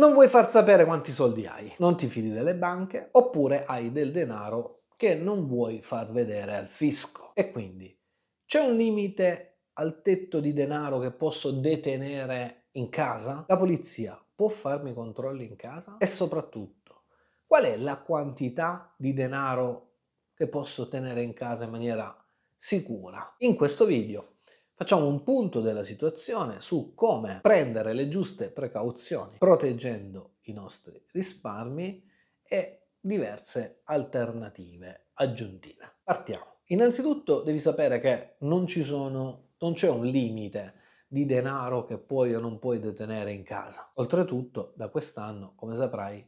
Non vuoi far sapere quanti soldi hai, non ti fidi delle banche oppure hai del denaro che non vuoi far vedere al fisco. E quindi c'è un limite al tetto di denaro che posso detenere in casa? La polizia può farmi controlli in casa? E soprattutto, qual è la quantità di denaro che posso tenere in casa in maniera sicura? In questo video Facciamo un punto della situazione su come prendere le giuste precauzioni proteggendo i nostri risparmi e diverse alternative aggiuntive. Partiamo. Innanzitutto devi sapere che non, ci sono, non c'è un limite di denaro che puoi o non puoi detenere in casa. Oltretutto, da quest'anno, come saprai,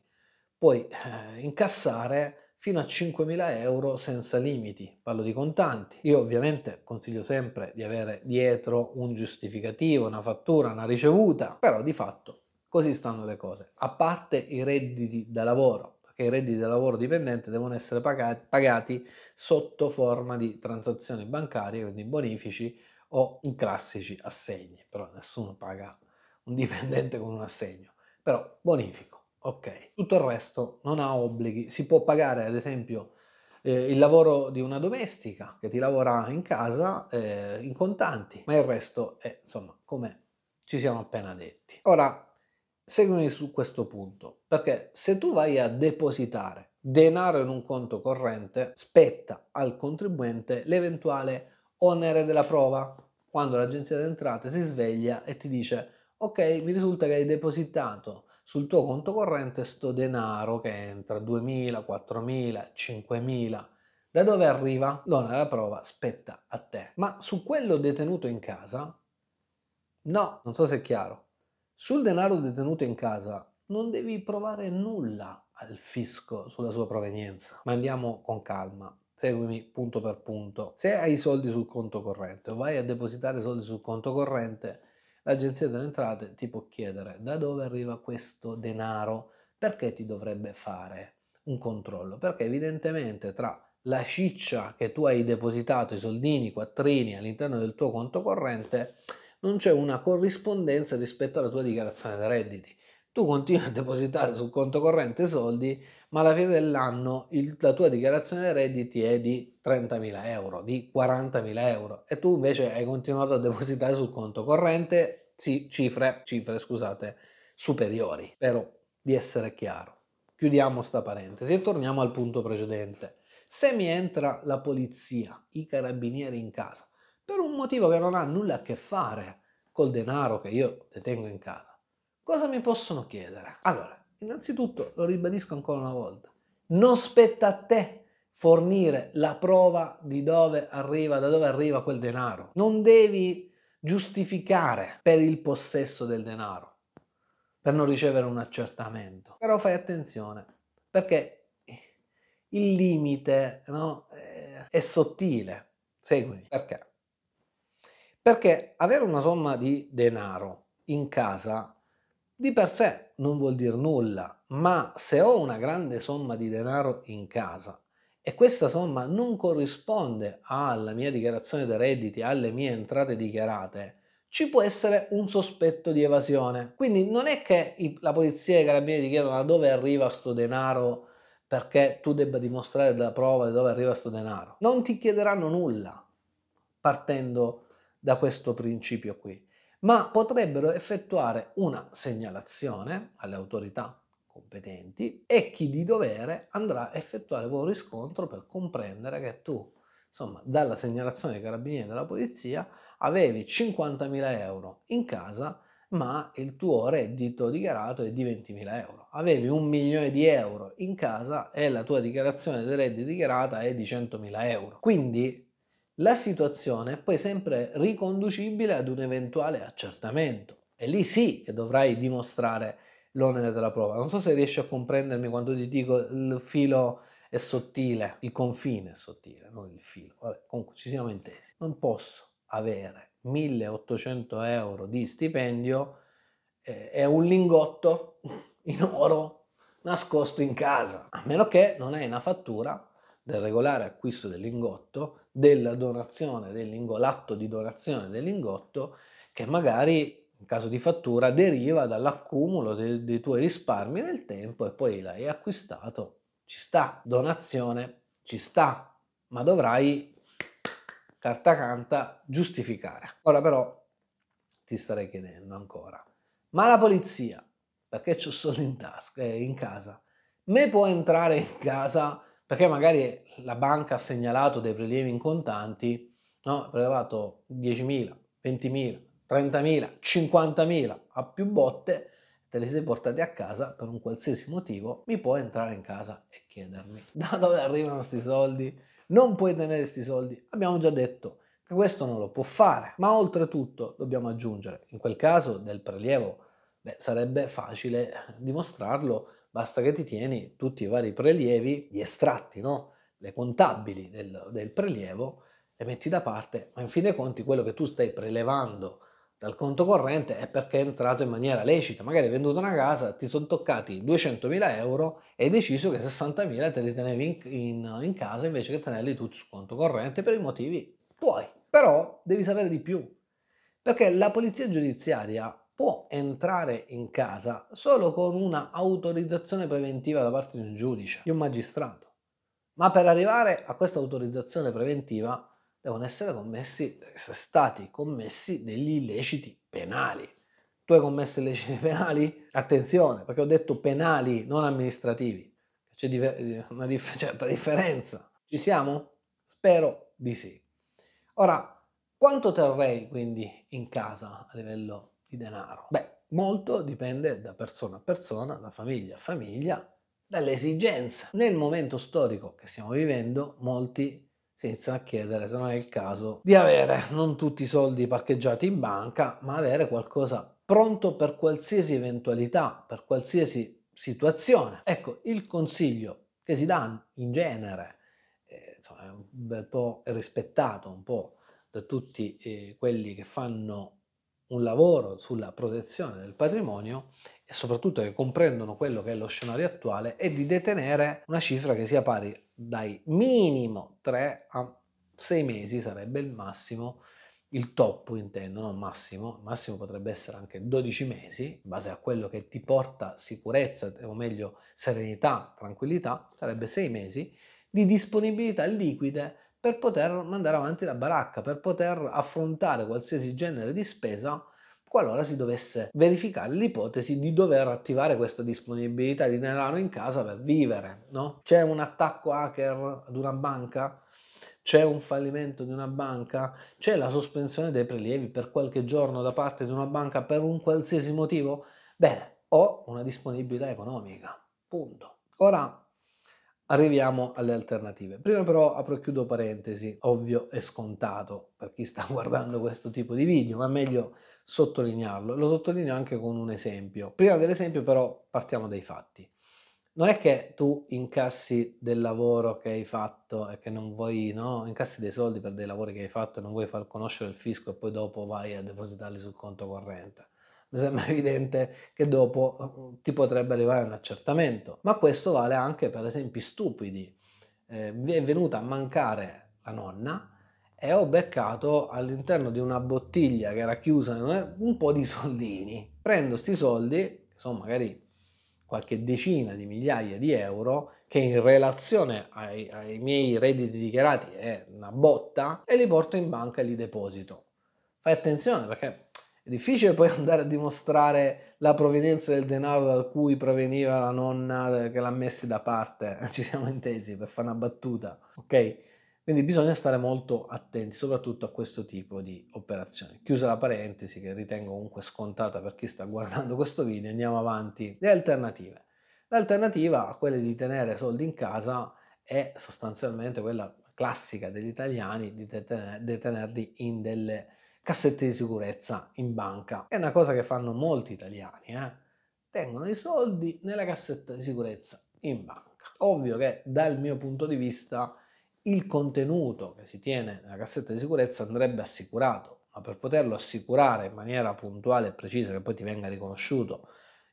puoi eh, incassare fino a 5.000 euro senza limiti, parlo di contanti. Io ovviamente consiglio sempre di avere dietro un giustificativo, una fattura, una ricevuta, però di fatto così stanno le cose. A parte i redditi da lavoro, perché i redditi da lavoro dipendente devono essere pagati, pagati sotto forma di transazioni bancarie, quindi bonifici o i classici assegni, però nessuno paga un dipendente con un assegno, però bonifico. Ok, tutto il resto non ha obblighi. Si può pagare, ad esempio, eh, il lavoro di una domestica che ti lavora in casa eh, in contanti, ma il resto è, insomma, come ci siamo appena detti. Ora, seguimi su questo punto, perché se tu vai a depositare denaro in un conto corrente, spetta al contribuente l'eventuale onere della prova quando l'agenzia delle entrate si sveglia e ti dice ok, mi risulta che hai depositato sul tuo conto corrente sto denaro che entra 2.000, 4.000, 5.000. Da dove arriva? L'onere della prova spetta a te. Ma su quello detenuto in casa? No, non so se è chiaro. Sul denaro detenuto in casa non devi provare nulla al fisco sulla sua provenienza. Ma andiamo con calma. Seguimi punto per punto. Se hai soldi sul conto corrente o vai a depositare soldi sul conto corrente, l'agenzia delle entrate ti può chiedere da dove arriva questo denaro, perché ti dovrebbe fare un controllo, perché evidentemente tra la ciccia che tu hai depositato, i soldini, i quattrini all'interno del tuo conto corrente, non c'è una corrispondenza rispetto alla tua dichiarazione dei redditi. Tu continui a depositare sul conto corrente soldi, ma alla fine dell'anno il, la tua dichiarazione dei redditi è di 30.000 euro, di 40.000 euro e tu invece hai continuato a depositare sul conto corrente sì, cifre, cifre scusate, superiori. Spero di essere chiaro. Chiudiamo sta parentesi e torniamo al punto precedente. Se mi entra la polizia, i carabinieri in casa, per un motivo che non ha nulla a che fare col denaro che io detengo in casa, cosa mi possono chiedere? Allora, Innanzitutto, lo ribadisco ancora una volta, non spetta a te fornire la prova di dove arriva, da dove arriva quel denaro. Non devi giustificare per il possesso del denaro, per non ricevere un accertamento. Però fai attenzione, perché il limite no, eh, è sottile. Seguimi, perché? Perché avere una somma di denaro in casa di per sé non vuol dire nulla, ma se ho una grande somma di denaro in casa e questa somma non corrisponde alla mia dichiarazione dei redditi, alle mie entrate dichiarate, ci può essere un sospetto di evasione. Quindi non è che la polizia e i carabinieri ti chiedono da dove arriva questo denaro perché tu debba dimostrare la prova di dove arriva questo denaro. Non ti chiederanno nulla partendo da questo principio qui ma potrebbero effettuare una segnalazione alle autorità competenti e chi di dovere andrà a effettuare un riscontro per comprendere che tu, insomma, dalla segnalazione dei carabinieri della polizia avevi 50.000 euro in casa, ma il tuo reddito dichiarato è di 20.000 euro. Avevi un milione di euro in casa e la tua dichiarazione dei redditi dichiarata è di 100.000 euro. Quindi la situazione è poi sempre riconducibile ad un eventuale accertamento e lì sì che dovrai dimostrare l'onere della prova. Non so se riesci a comprendermi quando ti dico il filo è sottile, il confine è sottile, non il filo. Vabbè, comunque ci siamo intesi. Non posso avere 1800 euro di stipendio eh, e un lingotto in oro nascosto in casa, a meno che non hai una fattura del regolare acquisto del lingotto, della donazione del lingotto, di donazione del lingotto, che magari in caso di fattura deriva dall'accumulo dei, dei tuoi risparmi nel tempo e poi l'hai acquistato. Ci sta, donazione, ci sta, ma dovrai carta canta giustificare. Ora però ti starei chiedendo ancora, ma la polizia, perché c'ho soldi in tasca, eh, in casa, me può entrare in casa perché magari la banca ha segnalato dei prelievi in contanti, no? prelevato 10.000, 20.000, 30.000, 50.000 a più botte, te li sei portati a casa per un qualsiasi motivo, mi puoi entrare in casa e chiedermi da dove arrivano questi soldi, non puoi tenere questi soldi, abbiamo già detto che questo non lo può fare, ma oltretutto dobbiamo aggiungere, in quel caso del prelievo beh, sarebbe facile dimostrarlo basta che ti tieni tutti i vari prelievi, gli estratti, no? le contabili del, del prelievo, le metti da parte, ma in fin dei conti quello che tu stai prelevando dal conto corrente è perché è entrato in maniera lecita, magari hai venduto una casa, ti sono toccati 200.000 euro e hai deciso che 60.000 te li tenevi in, in, in casa invece che tenerli tutti sul conto corrente per i motivi tuoi. Però devi sapere di più, perché la polizia giudiziaria può entrare in casa solo con una autorizzazione preventiva da parte di un giudice, di un magistrato. Ma per arrivare a questa autorizzazione preventiva devono essere commessi, essere stati commessi degli illeciti penali. Tu hai commesso illeciti penali? Attenzione, perché ho detto penali, non amministrativi. C'è una dif certa differenza. Ci siamo? Spero di sì. Ora, quanto terrei quindi in casa a livello di denaro? Beh, molto dipende da persona a persona, da famiglia a famiglia, dall'esigenza. Nel momento storico che stiamo vivendo, molti si iniziano a chiedere se non è il caso di avere non tutti i soldi parcheggiati in banca, ma avere qualcosa pronto per qualsiasi eventualità, per qualsiasi situazione. Ecco, il consiglio che si dà in genere, eh, insomma, è un bel po' rispettato un po' da tutti eh, quelli che fanno un lavoro sulla protezione del patrimonio e soprattutto che comprendono quello che è lo scenario attuale e di detenere una cifra che sia pari dai minimo 3 a 6 mesi sarebbe il massimo, il top intendo, non massimo, il massimo potrebbe essere anche 12 mesi, in base a quello che ti porta sicurezza, o meglio serenità, tranquillità, sarebbe 6 mesi di disponibilità liquide per poter mandare avanti la baracca, per poter affrontare qualsiasi genere di spesa qualora si dovesse verificare l'ipotesi di dover attivare questa disponibilità di denaro in casa per vivere. No? C'è un attacco hacker ad una banca? C'è un fallimento di una banca? C'è la sospensione dei prelievi per qualche giorno da parte di una banca per un qualsiasi motivo? Bene, ho una disponibilità economica. Punto. Ora, Arriviamo alle alternative. Prima però apro e chiudo parentesi, ovvio e scontato per chi sta guardando questo tipo di video, ma è meglio sottolinearlo. Lo sottolineo anche con un esempio. Prima dell'esempio però partiamo dai fatti. Non è che tu incassi del lavoro che hai fatto e che non vuoi, no? Incassi dei soldi per dei lavori che hai fatto e non vuoi far conoscere il fisco e poi dopo vai a depositarli sul conto corrente mi sembra evidente che dopo uhm, ti potrebbe arrivare un accertamento. Ma questo vale anche per esempi stupidi. Eh, è venuta a mancare la nonna e ho beccato all'interno di una bottiglia che era chiusa un po' di soldini. Prendo questi soldi, che sono magari qualche decina di migliaia di euro, che in relazione ai, ai miei redditi dichiarati è una botta, e li porto in banca e li deposito. Fai attenzione perché è difficile poi andare a dimostrare la provenienza del denaro da cui proveniva la nonna eh, che l'ha messa da parte, ci siamo intesi per fare una battuta, ok? Quindi bisogna stare molto attenti soprattutto a questo tipo di operazioni. Chiusa la parentesi che ritengo comunque scontata per chi sta guardando questo video, andiamo avanti. Le alternative. L'alternativa a quelle di tenere soldi in casa è sostanzialmente quella classica degli italiani di detenerli in delle cassette di sicurezza in banca. È una cosa che fanno molti italiani, eh? tengono i soldi nella cassetta di sicurezza in banca. Ovvio che dal mio punto di vista il contenuto che si tiene nella cassetta di sicurezza andrebbe assicurato, ma per poterlo assicurare in maniera puntuale e precisa che poi ti venga riconosciuto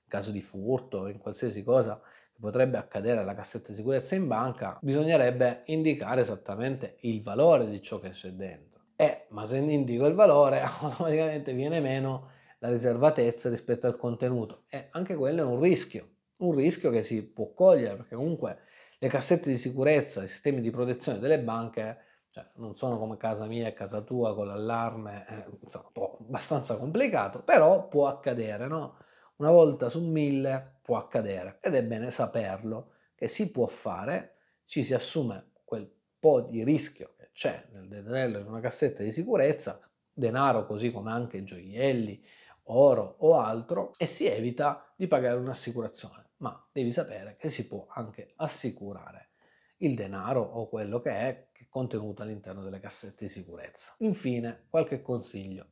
in caso di furto o in qualsiasi cosa che potrebbe accadere alla cassetta di sicurezza in banca, bisognerebbe indicare esattamente il valore di ciò che c'è dentro eh, ma se ne indico il valore, automaticamente viene meno la riservatezza rispetto al contenuto. E eh, anche quello è un rischio, un rischio che si può cogliere, perché comunque le cassette di sicurezza, i sistemi di protezione delle banche cioè, non sono come casa mia e casa tua con l'allarme, eh, insomma, abbastanza complicato, però può accadere, no? Una volta su mille può accadere ed è bene saperlo che si può fare, ci si assume quel po' di rischio c'è nel detrello in una cassetta di sicurezza denaro così come anche gioielli, oro o altro e si evita di pagare un'assicurazione, ma devi sapere che si può anche assicurare il denaro o quello che è contenuto all'interno delle cassette di sicurezza. Infine, qualche consiglio.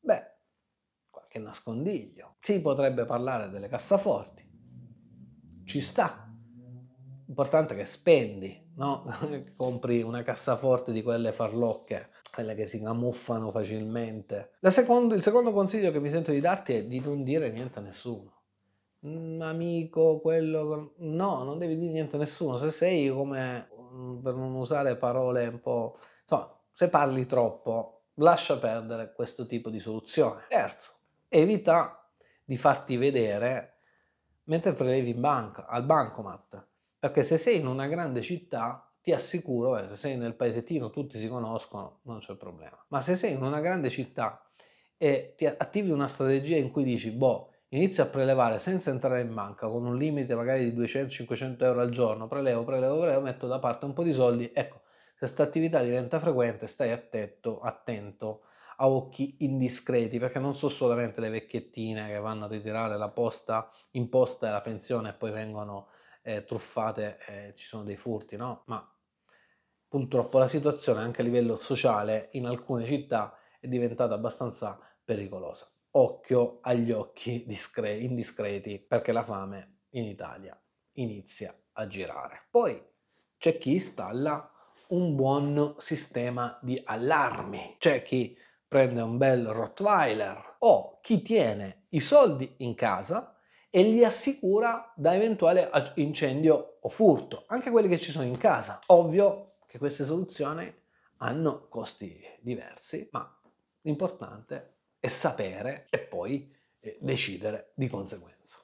Beh, qualche nascondiglio. Si potrebbe parlare delle cassaforti. Ci sta, L'importante è che spendi, no? compri una cassaforte di quelle farlocche, quelle che si camuffano facilmente. Secondo, il secondo consiglio che mi sento di darti è di non dire niente a nessuno. Un amico, quello... No, non devi dire niente a nessuno. Se sei come, mm, per non usare parole un po'... Insomma, se parli troppo, lascia perdere questo tipo di soluzione. Terzo, evita di farti vedere mentre prelevi in banca, al bancomat perché se sei in una grande città, ti assicuro, eh, se sei nel paesettino tutti si conoscono, non c'è problema. Ma se sei in una grande città e ti attivi una strategia in cui dici, boh, inizio a prelevare senza entrare in banca, con un limite magari di 200-500 euro al giorno, prelevo, prelevo, prelevo, metto da parte un po' di soldi, ecco, se questa attività diventa frequente stai attento, attento a occhi indiscreti, perché non sono solamente le vecchiettine che vanno a ritirare la posta, imposta e la pensione e poi vengono eh, truffate, eh, ci sono dei furti, no? Ma purtroppo la situazione anche a livello sociale in alcune città è diventata abbastanza pericolosa. Occhio agli occhi discre- indiscreti perché la fame in Italia inizia a girare. Poi c'è chi installa un buon sistema di allarmi, c'è chi prende un bel Rottweiler o chi tiene i soldi in casa e li assicura da eventuale incendio o furto, anche quelli che ci sono in casa. Ovvio che queste soluzioni hanno costi diversi, ma l'importante è sapere e poi eh, decidere di conseguenza.